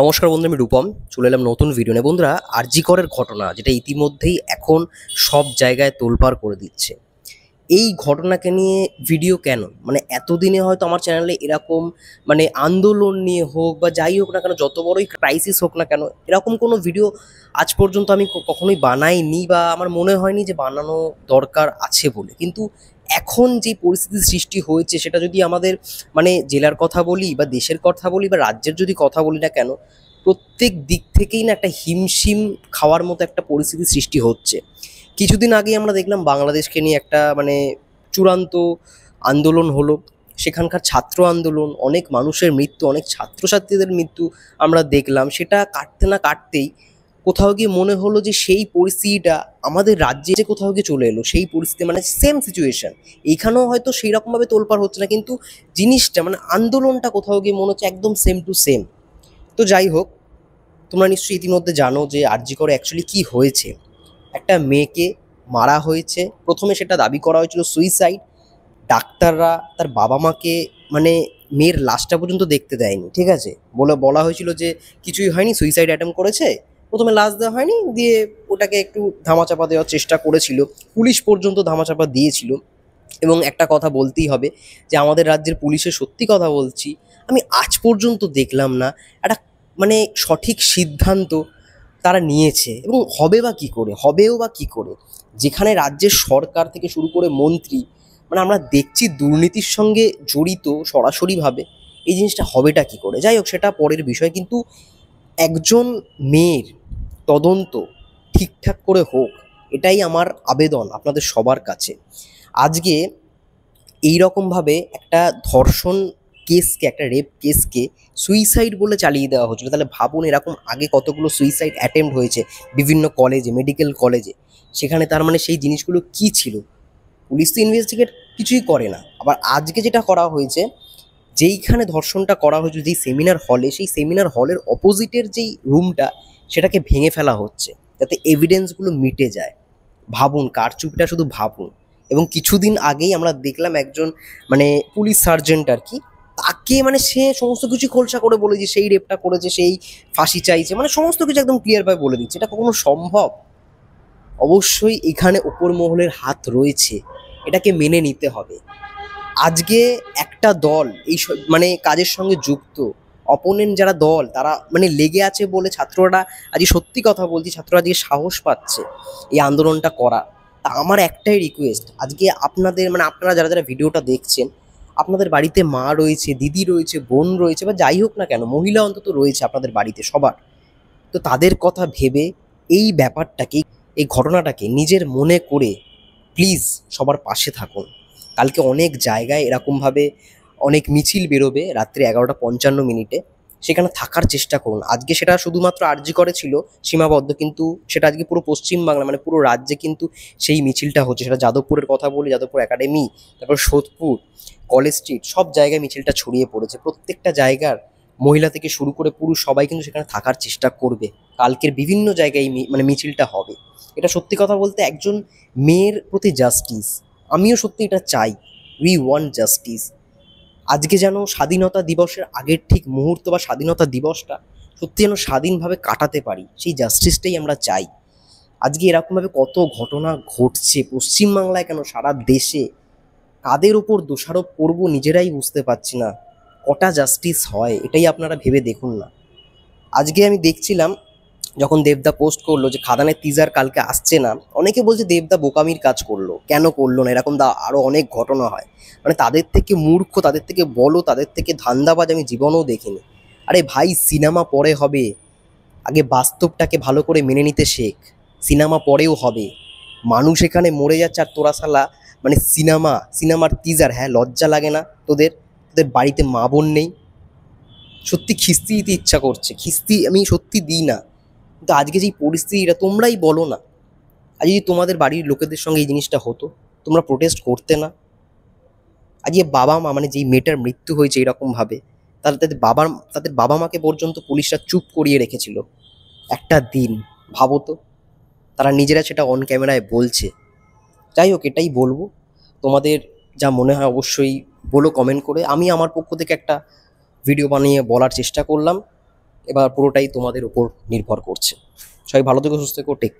নমস্কার বন্ধু আমি রূপম চলে এলাম নতুন ভিডিও নিয়ে বন্ধুরা আরজিকরের করের ঘটনা যেটা ইতিমধ্যেই এখন সব জায়গায় তোলপাড় করে দিচ্ছে এই ঘটনাকে নিয়ে ভিডিও কেন মানে এতদিনে হয়তো আমার চ্যানেলে এরকম মানে আন্দোলন নিয়ে হোক বা যাই হোক না কেন যত বড়ই ক্রাইসিস হোক না কেন এরকম কোনো ভিডিও আজ পর্যন্ত আমি কখনোই বানাইনি বা আমার মনে হয়নি যে বানানো দরকার আছে বলে কিন্তু এখন যে পরিস্থিতি সৃষ্টি হয়েছে সেটা যদি আমাদের মানে জেলার কথা বলি বা দেশের কথা বলি বা রাজ্যের যদি কথা বলি না কেন প্রত্যেক দিক থেকেই না একটা হিমশিম খাওয়ার মতো একটা পরিস্থিতি সৃষ্টি হচ্ছে কিছুদিন আগে আমরা দেখলাম বাংলাদেশকে নিয়ে একটা মানে চূড়ান্ত আন্দোলন হলো সেখানকার ছাত্র আন্দোলন অনেক মানুষের মৃত্যু অনেক ছাত্রছাত্রীদের মৃত্যু আমরা দেখলাম সেটা কাটতে না কাটতেই কোথাও গিয়ে মনে হলো যে সেই পরিস্থিতিটা আমাদের রাজ্যে যে কোথাও গিয়ে চলে এলো সেই পরিস্থিতি মানে সেম সিচুয়েশন এইখানেও হয়তো সেই রকমভাবে তোলপাড় হচ্ছে না কিন্তু জিনিসটা মানে আন্দোলনটা কোথাও গিয়ে মনে হচ্ছে একদম সেম টু সেম তো যাই হোক তোমরা নিশ্চয়ই ইতিমধ্যে জানো যে আরজি করে অ্যাকচুয়ালি কী হয়েছে একটা মেয়েকে মারা হয়েছে প্রথমে সেটা দাবি করা হয়েছিল সুইসাইড ডাক্তাররা তার বাবা মাকে মানে মেয়ের লাশটা পর্যন্ত দেখতে দেয়নি ঠিক আছে বলে বলা হয়েছিল যে কিছুই হয়নি সুইসাইড অ্যাটেম্প করেছে প্রথমে লাশ দেওয়া হয়নি দিয়ে ওটাকে একটু ধামাচাপা দেওয়ার চেষ্টা করেছিল পুলিশ পর্যন্ত ধামাচাপা দিয়েছিল এবং একটা কথা বলতেই হবে যে আমাদের রাজ্যের পুলিশের সত্যি কথা বলছি আমি আজ পর্যন্ত দেখলাম না একটা মানে সঠিক সিদ্ধান্ত তারা নিয়েছে এবং হবে বা কী করে হবেও বা কী করে যেখানে রাজ্যের সরকার থেকে শুরু করে মন্ত্রী মানে আমরা দেখছি দুর্নীতির সঙ্গে জড়িত সরাসরিভাবে এই জিনিসটা হবেটা কী করে যাই হোক সেটা পরের বিষয় কিন্তু একজন মেয়ের তদন্ত ঠিকঠাক করে হোক এটাই আমার আবেদন আপনাদের সবার কাছে আজকে এই রকমভাবে একটা ধর্ষণ কেসকে একটা রেপ কেসকে সুইসাইড বলে চালিয়ে দেওয়া হচ্ছিলো তাহলে ভাবুন এরকম আগে কতগুলো সুইসাইড অ্যাটেম্প হয়েছে বিভিন্ন কলেজে মেডিকেল কলেজে সেখানে তার মানে সেই জিনিসগুলো কি ছিল পুলিশ তো ইনভেস্টিগেট কিছুই করে না আবার আজকে যেটা করা হয়েছে যেইখানে ধর্ষণটা করা হয়েছিল যেই সেমিনার হলে সেই সেমিনার হলের অপোজিটের যেই রুমটা সেটাকে ভেঙে ফেলা হচ্ছে যাতে এভিডেন্সগুলো মিটে যায় ভাবুন কারচুপিটা শুধু ভাবুন এবং কিছুদিন আগেই আমরা দেখলাম একজন মানে পুলিশ সার্জেন্ট আর কি তাকে মানে সে সমস্ত কিছু খোলসা করে বলে যে সেই রেপটা করেছে সেই ফাঁসি চাইছে মানে সমস্ত কিছু একদম ক্লিয়ারভাবে বলে দিচ্ছে এটা কখনো সম্ভব অবশ্যই এখানে ওপর মহলের হাত রয়েছে এটাকে মেনে নিতে হবে আজকে একটা দল এই মানে কাজের সঙ্গে যুক্ত অপোনেন্ট যারা দল তারা মানে লেগে আছে বলে ছাত্ররা আজকে সত্যি কথা বলছি ছাত্ররা আজকে সাহস পাচ্ছে এই আন্দোলনটা করা তা আমার একটাই রিকোয়েস্ট আজকে আপনাদের মানে আপনারা যারা যারা ভিডিওটা দেখছেন আপনাদের বাড়িতে মা রয়েছে দিদি রয়েছে বোন রয়েছে বা যাই হোক না কেন মহিলা অন্তত রয়েছে আপনাদের বাড়িতে সবার তো তাদের কথা ভেবে এই ব্যাপারটাকে এই ঘটনাটাকে নিজের মনে করে প্লিজ সবার পাশে থাকুন কালকে অনেক জায়গায় এরকমভাবে অনেক মিছিল বেরোবে রাত্রি এগারোটা পঞ্চান্ন মিনিটে সেখানে থাকার চেষ্টা করুন আজকে সেটা শুধুমাত্র আর্জি করে ছিল সীমাবদ্ধ কিন্তু সেটা আজকে পুরো পশ্চিমবাংলা মানে পুরো রাজ্যে কিন্তু সেই মিছিলটা হচ্ছে সেটা যাদবপুরের কথা বলি যাদবপুর একাডেমি তারপর সোদপুর কলেজ স্ট্রিট সব জায়গায় মিছিলটা ছড়িয়ে পড়েছে প্রত্যেকটা জায়গার মহিলা থেকে শুরু করে পুরুষ সবাই কিন্তু সেখানে থাকার চেষ্টা করবে কালকের বিভিন্ন জায়গায় মানে মিছিলটা হবে এটা সত্যি কথা বলতে একজন মেয়ের প্রতি জাস্টিস আমিও সত্যি এটা চাই উই ওয়ান্ট জাস্টিস আজকে যেন স্বাধীনতা দিবসের আগের ঠিক মুহূর্ত বা স্বাধীনতা দিবসটা সত্যি যেন স্বাধীনভাবে কাটাতে পারি সেই জাস্টিসটাই আমরা চাই আজকে এরকমভাবে কত ঘটনা ঘটছে পশ্চিমবাংলায় কেন সারা দেশে কাদের ওপর দোষারোপ করব নিজেরাই বুঝতে পারছি না কটা জাস্টিস হয় এটাই আপনারা ভেবে দেখুন না আজকে আমি দেখছিলাম যখন দেবদা পোস্ট করলো যে খাদানের টিজার কালকে আসছে না অনেকে বলছে দেবদা বোকামির কাজ করলো কেন করলো না এরকম দা আরও অনেক ঘটনা হয় মানে তাদের থেকে মূর্খ তাদের থেকে বলো তাদের থেকে ধান্দাবাজ আমি জীবনেও দেখিনি আরে ভাই সিনেমা পরে হবে আগে বাস্তবটাকে ভালো করে মেনে নিতে শেখ সিনেমা পরেও হবে মানুষ এখানে মরে যাচ্ছে আর তোরা সালা মানে সিনেমা সিনেমার টিজার হ্যাঁ লজ্জা লাগে না তোদের তোদের বাড়িতে মা বোন নেই সত্যি খিস্তি দিতে ইচ্ছা করছে খিস্তি আমি সত্যি দিই না তো আজকে যেই পরিস্থিতিটা তোমরাই বলো না আজ যদি তোমাদের বাড়ির লোকেদের সঙ্গে এই জিনিসটা হতো তোমরা প্রোটেস্ট করতে না আজকে বাবা মা মানে যেই মেয়েটার মৃত্যু হয়েছে এরকমভাবে তারা তাদের বাবার তাদের বাবা মাকে পর্যন্ত পুলিশরা চুপ করিয়ে রেখেছিল একটা দিন ভাবো তো তারা নিজেরা সেটা অন ক্যামেরায় বলছে যাই হোক এটাই বলবো তোমাদের যা মনে হয় অবশ্যই বলো কমেন্ট করে আমি আমার পক্ষ থেকে একটা ভিডিও বানিয়ে বলার চেষ্টা করলাম এবার পুরোটাই তোমাদের উপর নির্ভর করছে সবাই ভালো থেকো সুস্থ থেকো টেক